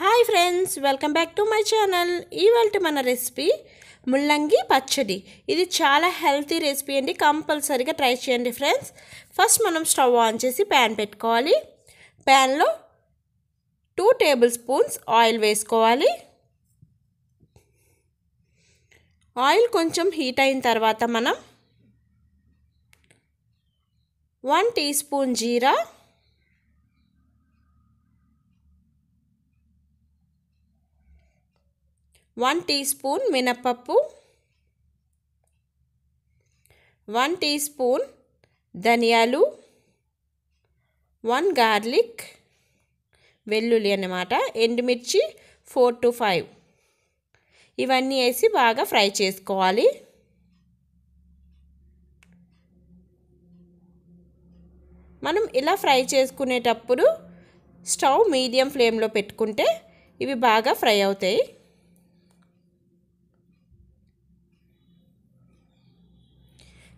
hi friends welcome back to my channel ఇవాళ మన recipe ముల్లంగి పచ్చడి ఇది చాలా హెల్తీ రెసిపీ అండి కంపల్సరీగా ట్రై చేయండి ఫ్రెండ్స్ ఫస్ట్ మనం స్టవ్ ఆన్ చేసి ప్యాన్ పెట్టుకోవాలి ప్యాన్లో టూ టేబుల్ స్పూన్స్ ఆయిల్ వేసుకోవాలి ఆయిల్ కొంచెం హీట్ అయిన తర్వాత మనం వన్ టీ స్పూన్ జీరా వన్ టీ స్పూన్ మినప్పప్పు వన్ టీ స్పూన్ ధనియాలు వన్ గార్లిక్ వెల్లుల్లి అన్నమాట ఎండుమిర్చి ఫోర్ టు ఫైవ్ ఇవన్నీ వేసి బాగా ఫ్రై చేసుకోవాలి మనం ఇలా ఫ్రై చేసుకునేటప్పుడు స్టవ్ మీడియం ఫ్లేమ్లో పెట్టుకుంటే ఇవి బాగా ఫ్రై అవుతాయి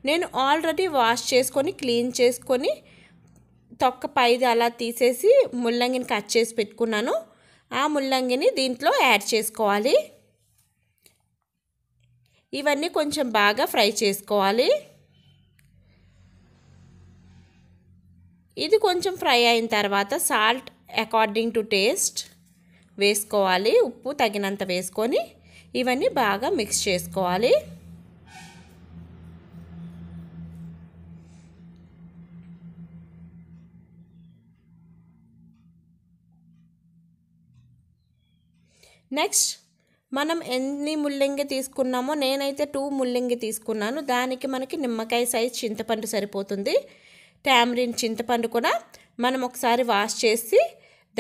నేను ఆల్రెడీ వాష్ చేసుకొని క్లీన్ చేసుకొని తొక్క పైది అలా తీసేసి ముల్లంగిని కట్ చేసి పెట్టుకున్నాను ఆ ముల్లంగిని దీంట్లో యాడ్ చేసుకోవాలి ఇవన్నీ కొంచెం బాగా ఫ్రై చేసుకోవాలి ఇది కొంచెం ఫ్రై అయిన తర్వాత సాల్ట్ అకార్డింగ్ టు టేస్ట్ వేసుకోవాలి ఉప్పు తగినంత వేసుకొని ఇవన్నీ బాగా మిక్స్ చేసుకోవాలి నెక్స్ట్ మనం ఎన్ని ముల్లంగి తీసుకున్నామో నేనైతే టూ ముల్లంగి తీసుకున్నాను దానికి మనకి నిమ్మకాయ సైజ్ చింతపండు సరిపోతుంది టామరిన్ చింతపండు కూడా మనం ఒకసారి వాష్ చేసి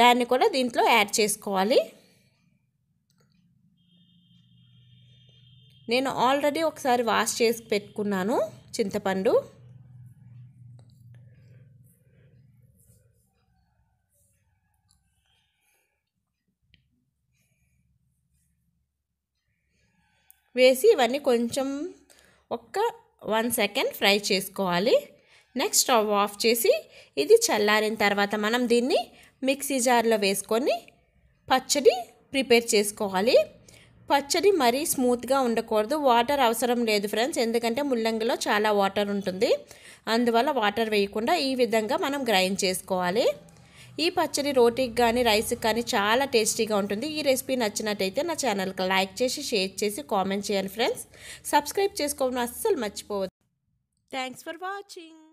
దాన్ని కూడా దీంట్లో యాడ్ చేసుకోవాలి నేను ఆల్రెడీ ఒకసారి వాష్ చేసి పెట్టుకున్నాను చింతపండు వేసి ఇవన్నీ కొంచెం ఒక్క వన్ సెకండ్ ఫ్రై చేసుకోవాలి నెక్స్ట్ స్టవ్ ఆఫ్ చేసి ఇది చల్లారిన తర్వాత మనం దీన్ని మిక్సీ జార్లో వేసుకొని పచ్చడి ప్రిపేర్ చేసుకోవాలి పచ్చడి మరీ స్మూత్గా ఉండకూడదు వాటర్ అవసరం లేదు ఫ్రెండ్స్ ఎందుకంటే ముల్లంగిలో చాలా వాటర్ ఉంటుంది అందువల్ల వాటర్ వేయకుండా ఈ విధంగా మనం గ్రైండ్ చేసుకోవాలి ఈ పచ్చడి రోటీకి కానీ రైస్కి కానీ చాలా టేస్టీగా ఉంటుంది ఈ రెసిపీ నచ్చినట్టయితే నా ఛానల్కి లైక్ చేసి షేర్ చేసి కామెంట్ చేయండి ఫ్రెండ్స్ సబ్స్క్రైబ్ చేసుకోవడం అస్సలు మర్చిపోవద్దు థ్యాంక్స్ ఫర్ వాచింగ్